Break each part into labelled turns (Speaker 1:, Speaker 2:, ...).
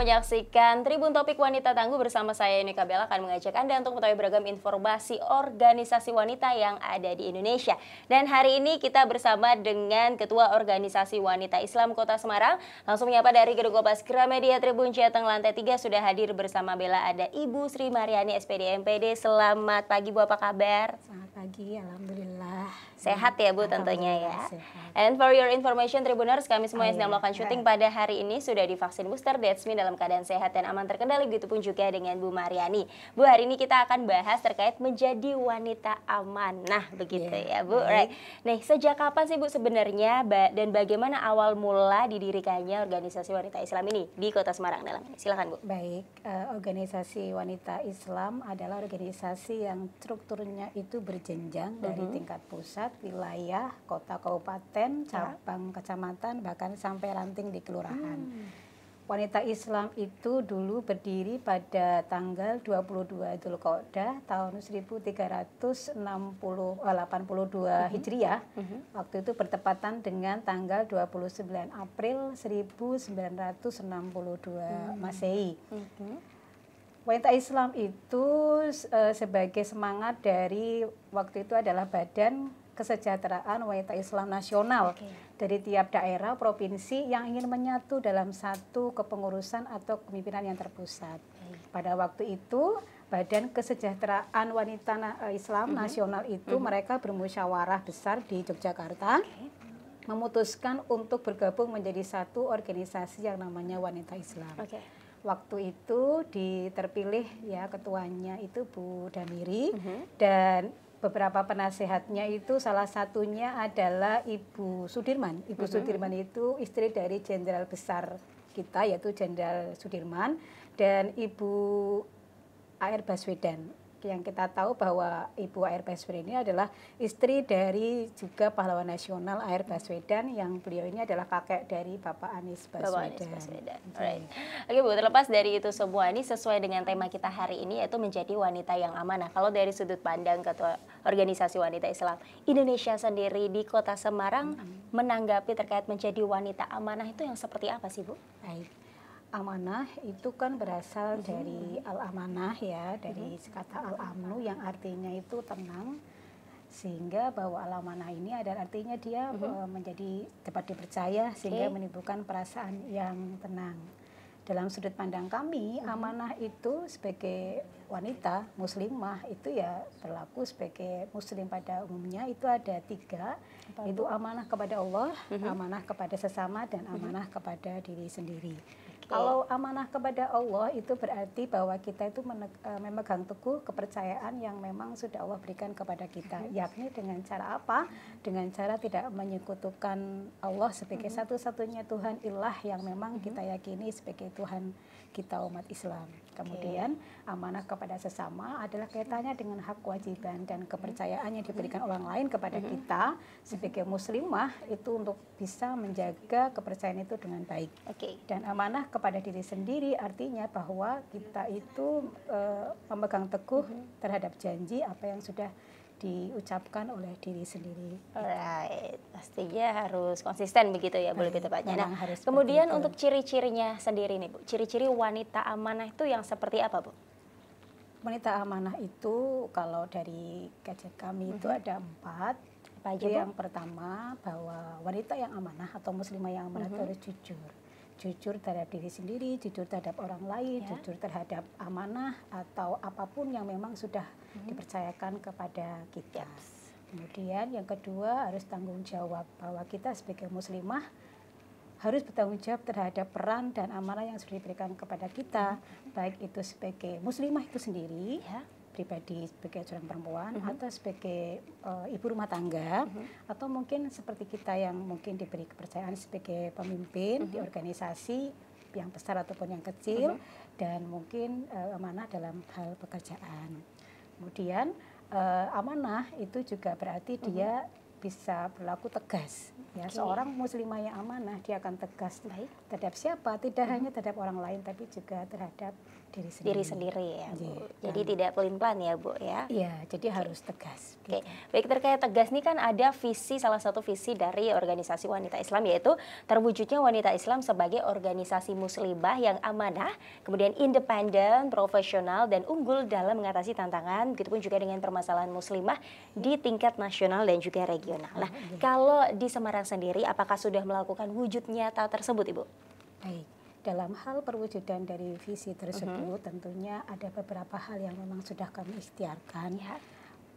Speaker 1: menyaksikan Tribun Topik Wanita Tangguh bersama saya Yunika Bella akan mengajak Anda untuk mengetahui beragam informasi organisasi wanita yang ada di Indonesia. Dan hari ini kita bersama dengan Ketua Organisasi Wanita Islam Kota Semarang. Langsung menyapa dari Gedung Kopas Gramedia Tribun Ciateng Lantai 3 sudah hadir bersama Bella ada Ibu Sri Mariani SPD MPD. Selamat pagi Bu, apa kabar?
Speaker 2: Selamat pagi, Alhamdulillah. Sehat ya Bu tentunya ya. Sehat.
Speaker 1: And for your information Tribuners, kami semua yang oh, sedang iya. melakukan syuting iya. pada hari ini sudah divaksin booster. That's me dalam dalam keadaan sehat dan aman terkendali begitu pun juga dengan Bu Mariani. Bu hari ini kita akan bahas terkait menjadi wanita amanah begitu yeah. ya Bu. Baik. Right. Nih sejak kapan sih Bu sebenarnya dan bagaimana awal mula didirikannya organisasi wanita Islam ini di Kota Semarang
Speaker 2: dalam ini? Silakan Bu. Baik, uh, organisasi wanita Islam adalah organisasi yang strukturnya itu berjenjang mm -hmm. dari mm-hmm. tingkat pusat, wilayah, kota, kabupaten, ya. cabang, kecamatan bahkan sampai ranting di kelurahan. Hmm wanita Islam itu dulu berdiri pada tanggal 22 Qoda tahun 1382 eh, mhm. Hijriah. Uh mhm. -huh. Waktu itu bertepatan dengan tanggal 29 April 1962 -huh. Hmm. Masehi. Uh mhm. -huh. Wanita Islam itu uh, sebagai semangat dari waktu itu adalah Badan kesejahteraan wanita Islam nasional okay. dari tiap daerah, provinsi yang ingin menyatu dalam satu kepengurusan atau kepemimpinan yang terpusat. Okay. Pada waktu itu Badan Kesejahteraan Wanita eh, Islam mm -hmm. Nasional itu mm -hmm. mereka bermusyawarah besar di Yogyakarta. Okay memutuskan untuk bergabung menjadi satu organisasi yang namanya Wanita Islam. Okay. Waktu itu diterpilih ya ketuanya itu Bu Damiri mm -hmm. dan beberapa penasehatnya itu salah satunya adalah Ibu Sudirman. Ibu mm -hmm. Sudirman itu istri dari jenderal besar kita yaitu Jenderal Sudirman dan Ibu Air Baswedan yang kita tahu bahwa Ibu Air Baswedan ini adalah istri dari juga pahlawan nasional Air Baswedan yang beliau ini adalah kakek dari Bapak Anies Baswedan. Bapak Anies Baswedan. Hmm. Right. Oke
Speaker 1: Bu, terlepas dari itu semua ini sesuai dengan tema kita hari ini yaitu menjadi wanita yang amanah. Kalau dari sudut pandang ketua organisasi wanita Islam Indonesia sendiri di Kota Semarang mm -hmm. menanggapi terkait menjadi wanita amanah itu yang seperti apa sih Bu?
Speaker 2: Baik amanah itu kan berasal hmm. dari al-amanah ya, dari hmm. kata al-amnu yang artinya itu tenang sehingga bahwa al-amanah ini ada artinya dia uh menjadi dapat dipercaya sehingga menimbulkan perasaan yang tenang. Dalam sudut pandang kami, hmm. amanah itu sebagai wanita muslimah itu ya berlaku sebagai muslim pada umumnya itu ada tiga, Apa itu amanah kepada Allah, amanah kepada sesama dan amanah kepada diri sendiri kalau amanah kepada Allah itu berarti bahwa kita itu eh, memegang teguh kepercayaan yang memang sudah Allah berikan kepada kita, mm-hmm. yakni dengan cara apa? Dengan cara tidak menyekutukan Allah sebagai mm-hmm. satu-satunya Tuhan ilah yang memang mm-hmm. kita yakini sebagai Tuhan kita umat Islam. Kemudian okay. amanah kepada sesama adalah kaitannya dengan hak kewajiban dan kepercayaan yang diberikan orang lain kepada mm-hmm. kita sebagai muslimah itu untuk bisa menjaga kepercayaan itu dengan baik. Okay. Dan amanah kepada diri sendiri artinya bahwa kita itu uh, memegang teguh mm-hmm. terhadap janji apa yang sudah diucapkan oleh diri sendiri. Alright, pastinya
Speaker 1: harus konsisten begitu ya, boleh kita baca. Nah, harus kemudian begitu. untuk ciri-cirinya sendiri nih, Bu. Ciri-ciri wanita amanah itu yang seperti apa, Bu?
Speaker 2: Wanita amanah itu kalau dari kajian kami mm -hmm. itu mhm. ada empat. Apa aja, Yang pertama bahwa wanita yang amanah atau muslimah yang amanah mm -hmm. harus jujur jujur terhadap diri sendiri, jujur terhadap orang lain, ya. jujur terhadap amanah atau apapun yang memang sudah hmm. dipercayakan kepada kita. Kemudian yang kedua harus tanggung jawab bahwa kita sebagai muslimah harus bertanggung jawab terhadap peran dan amanah yang sudah diberikan kepada kita, hmm. baik itu sebagai muslimah itu sendiri ya pribadi sebagai seorang perempuan mm -hmm. atau sebagai uh, ibu rumah tangga mm -hmm. atau mungkin seperti kita yang mungkin diberi kepercayaan sebagai pemimpin mm -hmm. di mhm. organisasi yang besar ataupun yang kecil mm -hmm. dan mungkin uh, amanah dalam hal pekerjaan. Kemudian uh, amanah itu juga berarti mm -hmm. dia mhm bisa berlaku tegas. Ya, okay. seorang muslimah yang amanah dia akan tegas Baik. terhadap siapa, tidak hmm. hanya terhadap orang lain tapi juga terhadap diri sendiri. Diri sendiri
Speaker 1: ya, Bu. Yeah. Jadi tidak pelin-pelan ya, Bu ya. Iya, jadi
Speaker 2: okay. harus tegas.
Speaker 1: Oke. Gitu. Baik terkait tegas ini kan ada visi salah satu visi dari organisasi wanita Islam yaitu terwujudnya wanita Islam sebagai organisasi muslimah yang amanah, kemudian independen, profesional dan unggul dalam mengatasi tantangan, begitupun juga dengan permasalahan muslimah di tingkat nasional dan juga regional regional. Oh, nah, iya. kalau di Semarang sendiri, apakah sudah melakukan wujud nyata tersebut, Ibu?
Speaker 2: Baik. Dalam hal perwujudan dari visi tersebut, uh mm-hmm. -huh. tentunya ada beberapa hal yang memang sudah kami ikhtiarkan. Ya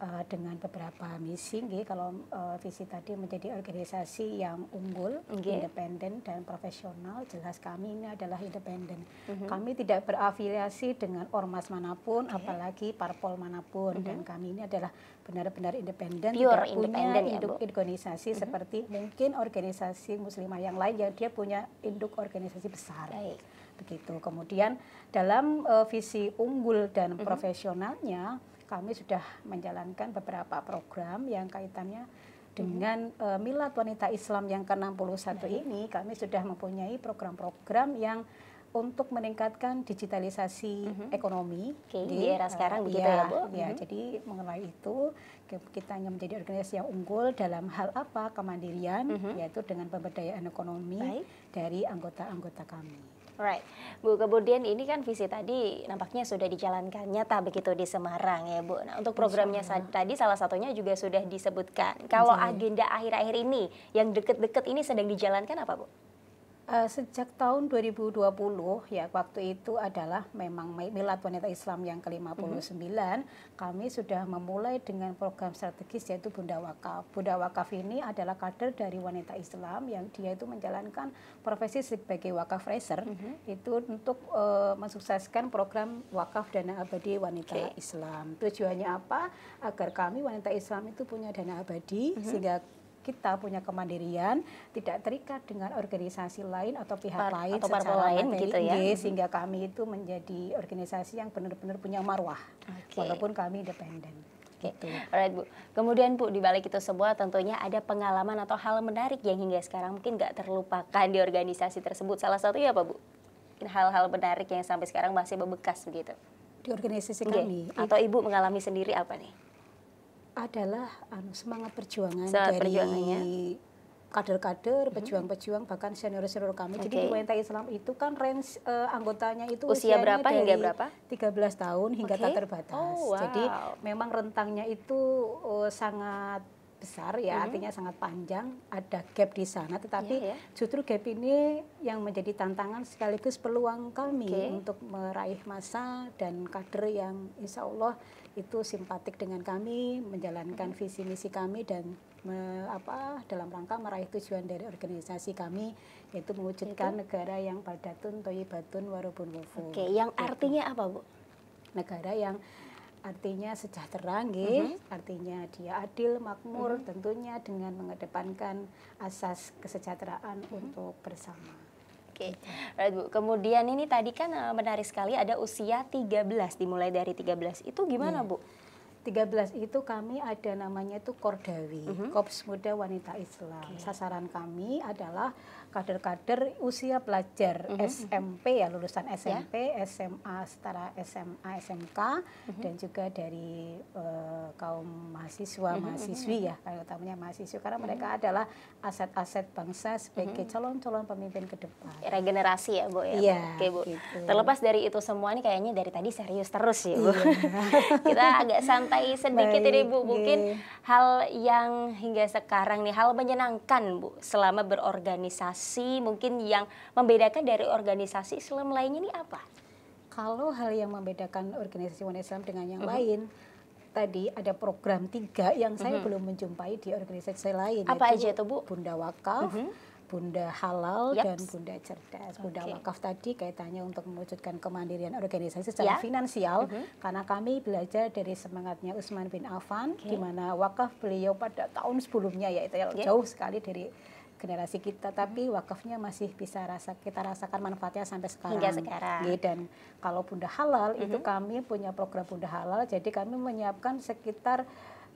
Speaker 2: uh, dengan beberapa misi gitu, kalau uh, visi tadi menjadi organisasi yang unggul, okay. independen dan profesional, jelas kami ini adalah independen. Mm-hmm. Kami tidak berafiliasi dengan ormas manapun, okay. Iya. apalagi parpol manapun mm-hmm. dan kami ini adalah benar-benar independen, tidak punya ya, induk Bu. organisasi mm-hmm. seperti mungkin organisasi muslimah yang lain yang dia punya induk organisasi besar. Baik begitu. Kemudian dalam uh, visi unggul dan mm -hmm. profesionalnya kami sudah menjalankan beberapa program yang kaitannya dengan hmm. Eh, Milad Wanita Islam yang ke-61 hmm. ini kami sudah mempunyai program-program yang untuk meningkatkan digitalisasi mm -hmm. ekonomi okay, di, di era eh, sekarang uh, begitu ya, ya Bu. Ya, mm -hmm. jadi mengenai itu kita hanya menjadi organisasi yang unggul dalam hal apa kemandirian mm -hmm. yaitu dengan pemberdayaan ekonomi Baik. dari anggota-anggota kami. Right. Bu,
Speaker 1: kemudian ini kan visi tadi nampaknya sudah dijalankan nyata begitu di Semarang ya, Bu. Nah, untuk programnya tadi salah satunya juga sudah disebutkan. Kalau iya. agenda akhir-akhir ini yang deket-deket ini sedang dijalankan apa, Bu?
Speaker 2: Uh, sejak tahun 2020 ya waktu itu adalah memang Milad Wanita Islam yang ke-59 mm -hmm. kami sudah memulai dengan program strategis yaitu Bunda Wakaf. Bunda Wakaf ini adalah kader dari wanita Islam yang dia itu menjalankan profesi sebagai wakaf racer mm -hmm. itu untuk uh, mensukseskan program wakaf dana abadi wanita okay. Islam. Tujuannya apa? Agar kami wanita Islam itu punya dana abadi mm -hmm. sehingga kita punya kemandirian, tidak terikat dengan organisasi lain atau pihak Par, lain atau secara lain materi, gitu ya. Iya, sehingga kami itu menjadi organisasi yang benar-benar punya marwah okay. walaupun kami independen.
Speaker 1: Oke, okay. Gitu. right, Bu. Kemudian Bu, di balik itu semua tentunya ada pengalaman atau hal menarik yang hingga sekarang mungkin nggak terlupakan di organisasi tersebut. Salah satunya apa Bu? Hal-hal menarik yang sampai sekarang masih membekas begitu.
Speaker 2: Di organisasi iya. kami. Okay. Atau
Speaker 1: Ibu mengalami sendiri apa nih?
Speaker 2: adalah anu, semangat perjuangan Saat dari kader-kader, mm-hmm. pejuang-pejuang bahkan senior-senior kami. Okay. Jadi di Wenta Islam itu kan range uh, anggotanya itu usia berapa hingga berapa? 13 tahun hingga okay. tak terbatas. Oh, wow. Jadi memang rentangnya itu uh, sangat besar ya, mm -hmm. artinya sangat panjang, ada gap di sana tetapi yeah, yeah. justru gap ini yang menjadi tantangan sekaligus peluang kami okay. untuk meraih masa dan kader yang insya Allah itu simpatik dengan kami, menjalankan mm-hmm. visi misi kami dan me, apa dalam rangka meraih tujuan dari organisasi kami yaitu mewujudkan itu? negara yang baldatun toyibatun warubun wufu. Oke, yang gitu. artinya apa, Bu? Negara yang artinya sejahtera nggih, uh mm-hmm. -huh. artinya dia adil, makmur uh mm-hmm. -huh. tentunya dengan mengedepankan asas kesejahteraan uh -huh. untuk bersama. Oke. Okay. Right, Bu. Kemudian ini tadi kan
Speaker 1: eh, menarik sekali ada usia 13 dimulai dari 13. Itu gimana, hmm. Bu?
Speaker 2: 13 itu kami ada namanya itu Kordawi, uh mhm. -huh. Kops Muda Wanita Islam. Okay. Sasaran kami adalah kader-kader usia pelajar uh mhm, -huh. Mhm. SMP ya lulusan ya. SMP, yeah. SMA setara SMA SMK uh -huh. dan juga dari uh, kaum mahasiswa mahasiswi ya utamanya mahasiswa karena uh -huh. mereka adalah aset-aset bangsa sebagai calon-calon pemimpin ke depan. Regenerasi ya Bu ya. Yeah, iya, Bu. Gitu. Terlepas
Speaker 1: dari itu semua ini kayaknya dari tadi serius terus ya Bu. Yeah. Kita agak santai santai sedikit Baik, ini Bu. Mungkin yeah. hal yang hingga sekarang nih hal menyenangkan Bu selama berorganisasi mungkin yang membedakan dari organisasi Islam lainnya ini apa?
Speaker 2: Kalau hal yang membedakan organisasi wanita Islam dengan yang mm -hmm. lain tadi ada program tiga yang saya mm -hmm. belum menjumpai di organisasi lain. Apa aja itu Bu? Bunda Wakaf, mm -hmm Bunda Halal yep. dan Bunda Cerdas. Bunda okay. Wakaf tadi kaitannya untuk mewujudkan kemandirian organisasi secara yeah. finansial mm -hmm. karena kami belajar dari semangatnya Usman bin Affan okay. di mana wakaf beliau pada tahun sebelumnya yaitu yeah. jauh sekali dari generasi kita mm-hmm. tapi wakafnya masih bisa rasa kita rasakan manfaatnya sampai sekarang. Hingga sekarang. dan kalau Bunda Halal mm -hmm. itu mm-hmm. kami punya program Bunda Halal jadi kami menyiapkan sekitar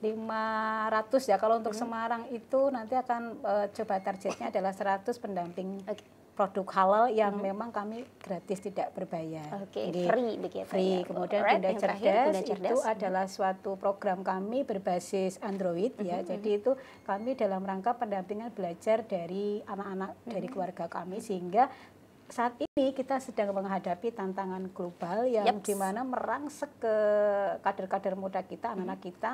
Speaker 2: 500 ya kalau untuk hmm. Semarang itu nanti akan uh, coba targetnya adalah 100 pendamping okay. produk halal yang hmm. memang kami gratis tidak berbayar. Oke, okay, free begitu. Free. Ya. Kemudian Alright, Bunda cerdas, cerdas itu hmm. adalah suatu program kami berbasis Android ya. hmm. ya. Jadi itu kami dalam rangka pendampingan belajar dari anak-anak hmm. dari keluarga kami sehingga saat ini kita sedang menghadapi tantangan global yang yep. dimana merangsek ke kader-kader muda kita, anak-anak hmm. kita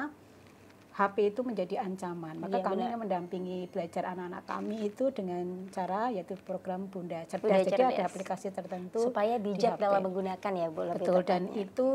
Speaker 2: HP itu menjadi ancaman. Maka ya, kami benar. mendampingi belajar anak-anak kami itu dengan cara yaitu program Bunda Cerdas. Bunda Jadi ada aplikasi tertentu supaya bijak dalam menggunakan ya Bu. Betul tepatnya. dan itu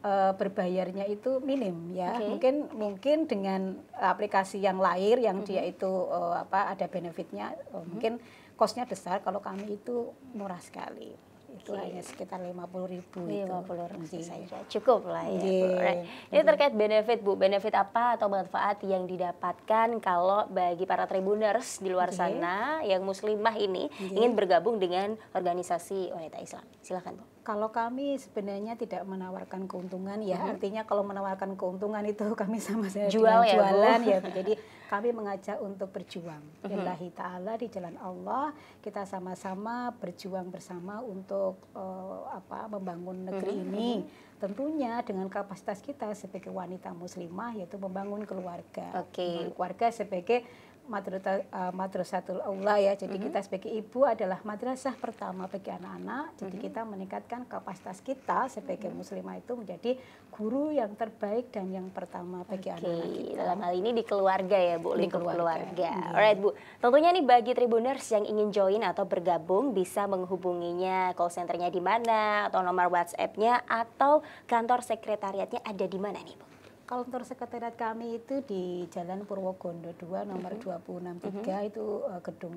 Speaker 2: uh, berbayarnya itu minim ya. Okay. Mungkin mungkin dengan aplikasi yang lain yang mm -hmm. dia mhm. itu uh, apa ada benefitnya uh, mm -hmm. mungkin kosnya besar kalau kami itu murah sekali itu okay. hanya iya. sekitar lima puluh ribu lima puluh ribu iya, saja cukup lah ya yeah. Iya, right. ini terkait benefit
Speaker 1: bu benefit apa atau manfaat yang didapatkan kalau bagi para tribuners di luar sana yang muslimah ini ingin bergabung dengan organisasi wanita Islam silahkan bu
Speaker 2: kalau kami sebenarnya tidak menawarkan keuntungan ya mm -hmm. artinya kalau menawarkan keuntungan itu kami sama saja jual ya, jualan bu. ya bu. jadi kami mengajak untuk berjuang. Uh mhm. -huh. taala di jalan Allah, kita sama-sama berjuang bersama untuk uh, apa membangun negeri uh mhm, -huh. ini. Mhm. Tentunya dengan kapasitas kita sebagai wanita muslimah yaitu membangun keluarga. Oke. Membangun Keluarga sebagai Madrasah eh, madrasatul aula ya. Jadi mm -hmm. kita sebagai ibu adalah madrasah pertama bagi anak-anak. Jadi mm -hmm. kita meningkatkan kapasitas kita sebagai mm -hmm. muslimah itu menjadi guru yang terbaik dan yang pertama bagi anak-anak Okay. Dalam hal ini di keluarga ya Bu, lingkup keluarga. keluarga. Mm
Speaker 1: Alright Bu. Tentunya nih bagi Tribuners yang ingin join atau bergabung bisa menghubunginya call centernya di mana atau nomor WhatsApp-nya atau kantor sekretariatnya ada di mana nih Bu?
Speaker 2: Kalau kantor sekretariat kami itu di Jalan Purwogondo 2 nomor mm -hmm. 263 mm -hmm. itu uh, gedung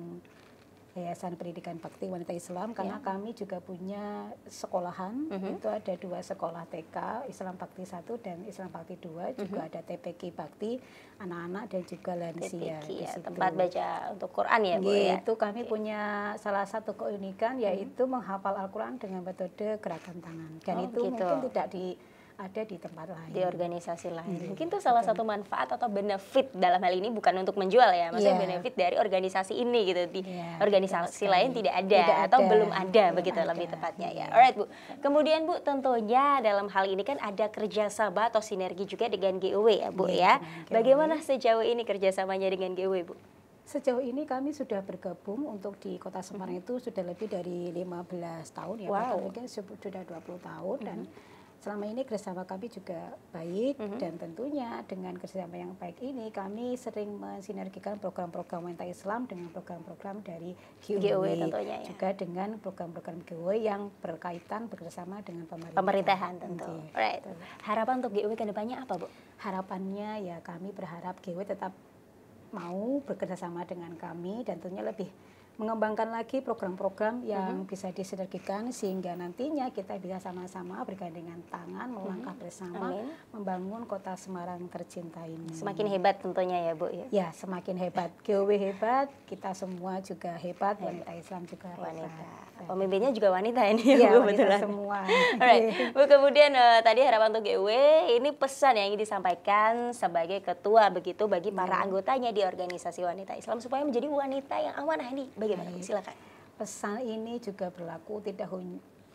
Speaker 2: Yayasan Pendidikan Bakti Wanita Islam ya. karena yeah. kami juga punya sekolahan mm -hmm. itu ada dua sekolah TK Islam Bakti 1 dan Islam Bakti 2 mm -hmm. juga mm-hmm. ada TPK Bakti anak-anak dan juga lansia TPK, ya, tempat baca untuk Quran ya Bu ya itu kami okay. punya salah satu keunikan yaitu mm -hmm. menghafal Al-Quran dengan metode gerakan tangan dan oh, itu gitu. mungkin tidak di ada di tempat lain. Di
Speaker 1: organisasi lain. Hmm. Mungkin itu salah satu manfaat atau benefit dalam hal ini bukan untuk menjual ya, maksudnya yeah. benefit dari organisasi ini gitu. Di yeah, iya, organisasi lain tidak ada tidak atau ada. belum ada belum begitu ada. lebih tepatnya ya. Iya. Alright, Bu. Kemudian Bu, tentunya dalam hal ini kan ada kerjasama atau sinergi juga dengan GUW ya, Bu yeah, ya. Bagaimana sejauh ini kerjasamanya dengan GUW, Bu?
Speaker 2: Sejauh ini kami sudah bergabung untuk di Kota Semarang hmm. itu sudah lebih dari 15 tahun ya, wow. mungkin sudah 20 tahun mm -hmm. dan selama ini kerjasama kami juga baik mm -hmm. dan tentunya dengan kerjasama yang baik ini kami sering mensinergikan program-program wanita Islam dengan program-program dari GUI, e e tentunya, ya. juga dengan program-program GUI e yang berkaitan bekerjasama dengan pemerintah. pemerintahan tentu. Okay. Iya, right. Harapan untuk GUI kedepannya apa bu? Harapannya ya kami berharap GUI tetap mau bekerjasama dengan kami dan tentunya lebih mengembangkan lagi program-program yang mm -hmm. bisa disinergikan sehingga nantinya kita bisa sama-sama bergandengan tangan melangkah mhm. bersama Amin. membangun kota Semarang tercinta ini. Semakin hebat tentunya ya Bu ya. Ya semakin hebat. GW hebat, kita semua juga hebat, hebat. wanita Islam juga hebat. Wanita. Pemimpinnya juga
Speaker 1: wanita ya, ini ya, iya, wanita semua. Alright. Iya. kemudian uh, tadi harapan untuk GW ini pesan yang ingin disampaikan sebagai ketua begitu bagi iya. para anggotanya di organisasi wanita Islam supaya menjadi wanita yang
Speaker 2: amanah ini bagaimana? Baik. Silakan. Pesan ini juga berlaku tidak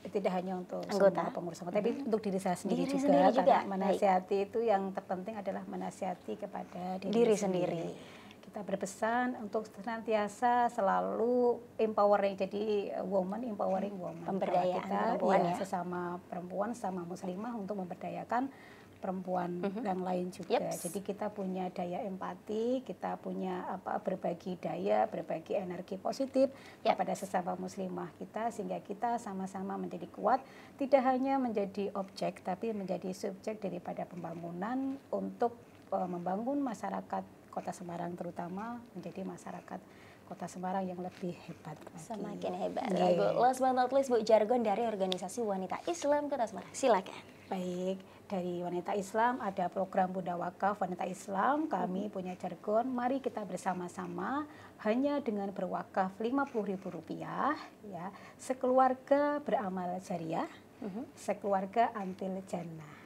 Speaker 2: tidak hanya untuk anggota semua pengurus anggota, tapi mm-hmm. untuk diri saya sendiri diri juga. Sendiri juga. menasihati Baik. itu yang terpenting adalah menasihati kepada diri, diri sendiri. sendiri kita berpesan untuk senantiasa selalu empowering jadi eh, woman empowering hmm. woman pemberdayaan kita, perempuan iya, ya, sesama perempuan sama muslimah untuk memberdayakan perempuan mm -hmm. yang lain juga. Yep. Jadi kita punya daya empati, kita punya apa berbagi daya, berbagi energi positif yep. kepada sesama muslimah kita sehingga kita sama-sama menjadi kuat, tidak hanya menjadi objek tapi menjadi subjek daripada pembangunan untuk eh, membangun masyarakat Kota Semarang terutama menjadi masyarakat Kota Semarang yang lebih hebat lagi. Semakin hebat yeah. Bu. Last but not least Bu Jargon dari Organisasi Wanita Islam Kota Semarang. Silakan. Baik, dari Wanita Islam ada program Bunda Wakaf Wanita Islam. Kami hmm. punya jargon, mari kita bersama-sama hanya dengan berwakaf Rp50.000 ya, sekeluarga beramal jariah, hmm. sekeluarga antil jannah.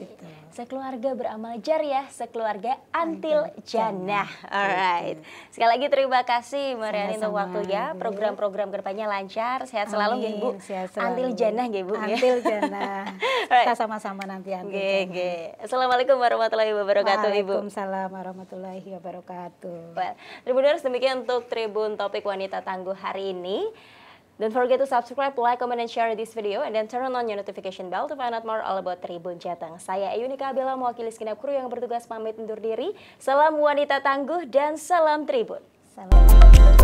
Speaker 2: Gitu. Sekeluarga beramal
Speaker 1: jariah, ya, sekeluarga antil jannah. Alright. Gitu. Sekali lagi terima kasih Mariani untuk waktunya. Program-program kedepannya lancar, sehat selalu ya Bu. Antil jannah ya
Speaker 2: Bu. Antil jannah. Kita sama-sama nanti antil
Speaker 1: Assalamualaikum warahmatullahi wabarakatuh Ibu. Waalaikumsalam
Speaker 2: warahmatullahi wabarakatuh.
Speaker 1: Well, demikian untuk Tribun Topik Wanita Tangguh hari ini. Don't forget to subscribe, like, comment, and share this video, and then turn on your notification bell to find out more all about Tribun Jateng. Saya Ayunika Abela, mewakili skinap kru yang bertugas pamit undur diri. Salam wanita tangguh dan salam Tribun. Salam.